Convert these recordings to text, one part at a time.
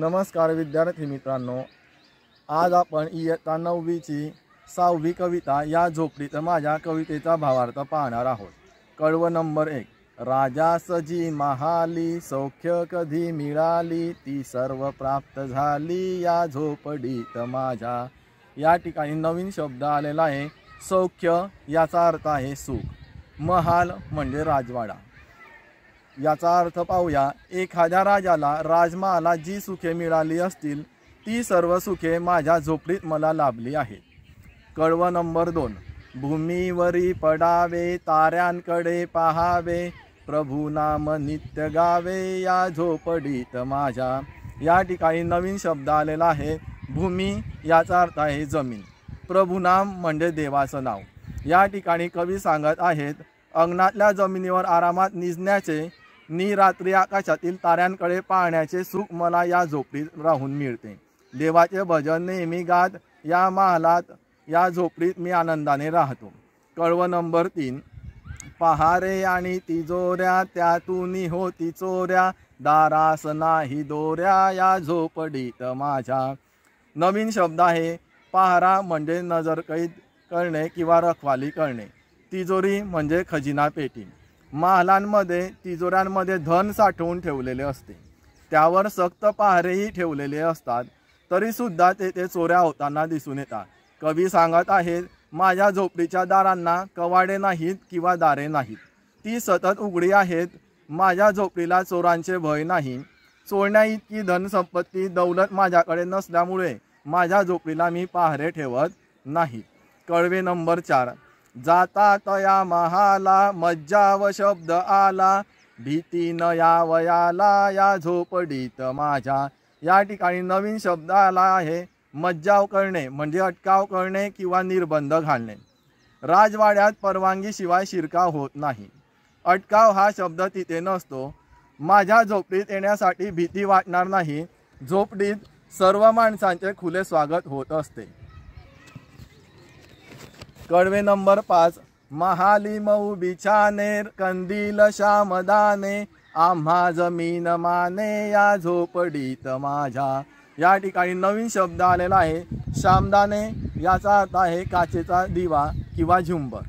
नमस्कार विद्यार्थी मित्रांनो आज आपण इयत्ता नववीची सहावी कविता या झोपडीत माझ्या कवितेचा भावार्थ पाहणार आहोत कडव नंबर एक राजा सजी महाली सौख्य कधी मिळाली ती सर्व प्राप्त झाली या झोपडीत माझ्या या ठिकाणी नवीन शब्द आलेला आहे सौख्य याचा अर्थ आहे सुख महाल म्हणजे राजवाडा याचा अर्थ पाहूया एखाद्या राजाला राजमाला जी सुखे मिळाली असतील ती सर्व सुखे माझ्या झोपडीत मला लाभली आहेत कळव नंबर दोन भूमीवरी पडावे ताऱ्यांकडे पहावे प्रभू नाम नित्य गावे या झोपडीत माझ्या या ठिकाणी नवीन शब्द आलेला आहे भूमी याचा अर्थ आहे जमीन प्रभुनाम म्हणजे देवाचं नाव या ठिकाणी कवी सांगत आहेत अंगणातल्या जमिनीवर आरामात निजण्याचे नी रात्री आकाशातील ताऱ्यांकडे पाहण्याचे सुख मला या झोपडीत राहून मिळते देवाचे भजन नेहमी गात या महालात या झोपडीत मी आनंदाने राहतो कळव नंबर तीन पहारे आणि तिजोऱ्या त्यातून होती तिचोऱ्या दारास नाही दोऱ्या या झोपडीत माझ्या नवीन शब्द आहे पहारा म्हणजे नजरकैद करणे किंवा रखवाली करणे तिजोरी म्हणजे खजिना पेटी महालांमध्ये तिजोऱ्यांमध्ये धन साठवून ठेवलेले असते त्यावर सक्त पहारेही ठेवलेले असतात तरीसुद्धा तेथे चोऱ्या होताना दिसून येतात कवी सांगत आहेत माझ्या झोपडीच्या दारांना कवाडे नाहीत किंवा दारे नाहीत ती सतत उघडी आहेत माझ्या झोपडीला चोरांचे भय नाही चोरण्या इतकी धनसंपत्ती दौलत माझ्याकडे नसल्यामुळे माझ्या झोपडीला मी पहारे ठेवत नाही कळवे नंबर चार जाता तया महाला मज्जाव शब्द आला भीती न या या झोपडीत माझ्या या ठिकाणी नवीन शब्द आला आहे मज्जाव करणे म्हणजे अटकाव करणे किंवा निर्बंध घालणे राजवाड्यात शिवाय शिरकाव होत नाही अटकाव हा शब्द तिथे नसतो माझ्या झोपडीत येण्यासाठी भीती वाटणार नाही झोपडीत सर्व माणसांचे खुले स्वागत होत असते कडवे नंबर पाच महाली मऊ बिछानेर कंदील शामदाने आम्हा जमीन माने या झोपडीत माझ्या या ठिकाणी नवीन शब्द आलेला आहे श्यामदाने याचा अर्थ आहे काचेचा दिवा किंवा झुंबर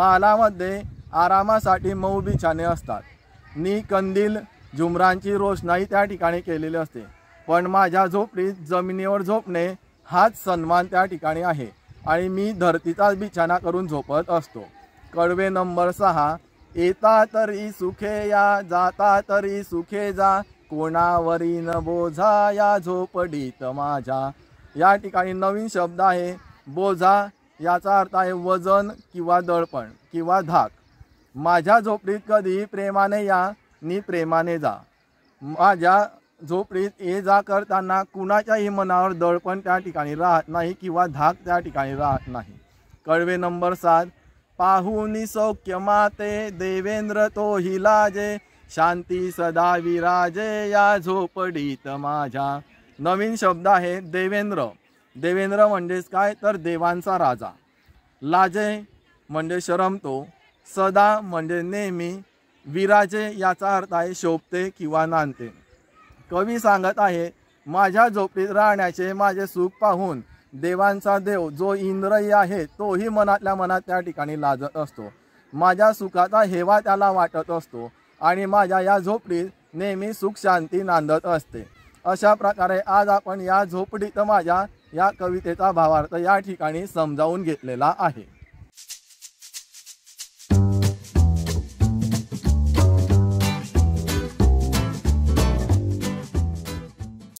मालामध्ये आरामासाठी मऊ बिछाने असतात नी कंदील झुमरांची रोषणाई त्या ठिकाणी केलेली असते पण माझ्या झोपडीत जमिनीवर झोपणे हाच सन्मान त्या ठिकाणी आहे आणि मी धरतीचा बिछाना करून झोपत असतो कडवे नंबर सहा येता तरी सुखे या जाता तरी सुखे जा कोणावरी न बोझा या झोपडीत माझ्या या ठिकाणी नवीन शब्द आहे बोझा याचा अर्थ आहे वजन किंवा दळपण किंवा धाक माझ्या झोपडीत कधी प्रेमाने या नी प्रेमाने जा माझ्या झोपडीत ये जा करताना कुणाच्याही मनावर दडपण त्या ठिकाणी राहत नाही किंवा धाक त्या ठिकाणी राहत नाही कळवे नंबर सात पाहुनी सौख्य माते देवेंद्र तो हिलाजे शांती सदा विराजे या झोपडीत माझ्या नवीन शब्द आहे देवेंद्र देवेंद्र म्हणजेच काय तर देवांचा राजा लाजे म्हणजे शरमतो सदा म्हणजे नेहमी विराजे याचा अर्थ आहे शोभते किंवा नांदते कवी सांगत आहे माझ्या झोपडीत राहण्याचे माझे सुख पाहून देवांचा देव जो इंद्रही आहे तोही मनातल्या मनात त्या ठिकाणी लाजत असतो माझ्या सुखाचा हेवा त्याला वाटत असतो आणि माझ्या या झोपडीत नेहमी सुख शांती नांदत असते अशा प्रकारे आज आपण या झोपडीत माझ्या या कवितेचा भावार्थ या ठिकाणी समजावून घेतलेला आहे